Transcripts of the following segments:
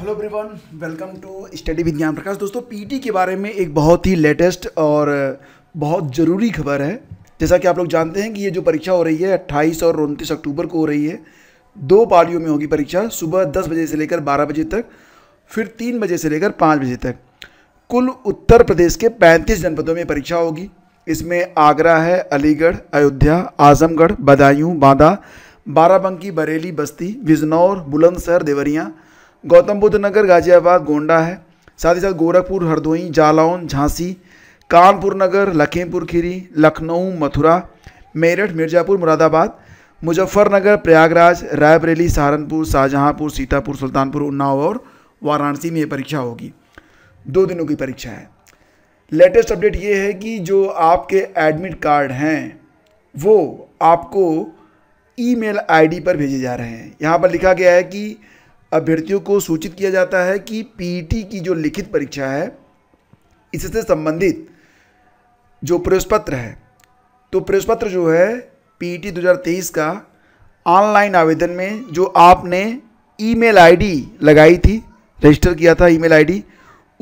hello everyone welcome to study with Gyan Prakash दोस्तों PT e के बारे में एक बहुत ही लेटेस्ट और बहुत ज़रूरी खबर है जैसा कि आप लोग जानते हैं कि ये जो परीक्षा हो रही है 28 और उनतीस अक्टूबर को हो रही है दो पालियों में होगी परीक्षा सुबह 10 बजे से लेकर 12 बजे तक फिर 3 बजे से लेकर 5 बजे तक कुल उत्तर प्रदेश के 35 जनपदों में परीक्षा होगी इसमें आगरा है अलीगढ़ अयोध्या आजमगढ़ बदायूं बांदा बाराबंकी बरेली बस्ती बिजनौर बुलंदशहर देवरिया गौतम बुद्ध नगर गाजियाबाद गोंडा है साथ ही साथ गोरखपुर हरदोई जालौन झांसी कानपुर नगर लखीमपुर खीरी लखनऊ मथुरा मेरठ मिर्जापुर मुरादाबाद मुजफ्फरनगर प्रयागराज रायबरेली सहारनपुर शाहजहाँपुर सीतापुर सुल्तानपुर उन्नाव और वाराणसी में ये परीक्षा होगी दो दिनों की परीक्षा है लेटेस्ट अपडेट ये है कि जो आपके एडमिट कार्ड हैं वो आपको ईमेल आईडी पर भेजे जा रहे हैं यहाँ पर लिखा गया है कि अभ्यर्थियों को सूचित किया जाता है कि पीटी e की जो लिखित परीक्षा है इससे संबंधित जो प्रवेशपत्र है तो प्रवेशपत्र जो है पीटी 2023 e का ऑनलाइन आवेदन में जो आपने ईमेल आईडी लगाई थी रजिस्टर किया था ईमेल आईडी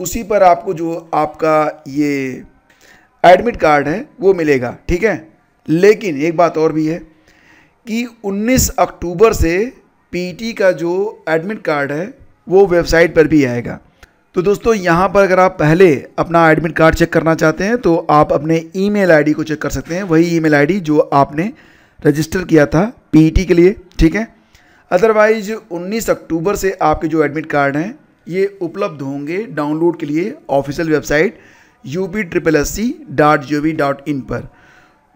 उसी पर आपको जो आपका ये एडमिट कार्ड है वो मिलेगा ठीक है लेकिन एक बात और भी है कि 19 अक्टूबर से पीटी का जो एडमिट कार्ड है वो वेबसाइट पर भी आएगा तो दोस्तों यहाँ पर अगर आप पहले अपना एडमिट कार्ड चेक करना चाहते हैं तो आप अपने ईमेल आईडी को चेक कर सकते हैं वही ईमेल आईडी जो आपने रजिस्टर किया था पीटी के लिए ठीक है अदरवाइज 19 अक्टूबर से आपके जो एडमिट कार्ड हैं ये उपलब्ध होंगे डाउनलोड के लिए official website U P triple S C dot G O V dot in पर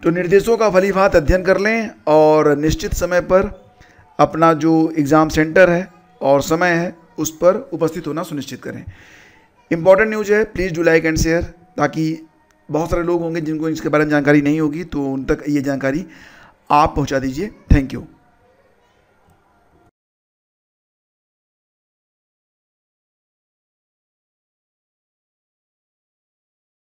तो निर्देशों का फलीफात अध्ययन कर लें और निश्चित समय पर अपना जो एग्ज़ाम सेंटर है और समय है उस पर उपस्थित होना सुनिश्चित करें इंपॉर्टेंट न्यूज है please do like and share ताकि बहुत सारे लोग होंगे जिनको इसके बारे में जानकारी नहीं होगी तो उन तक ये जानकारी आप पहुंचा दीजिए थैंक यू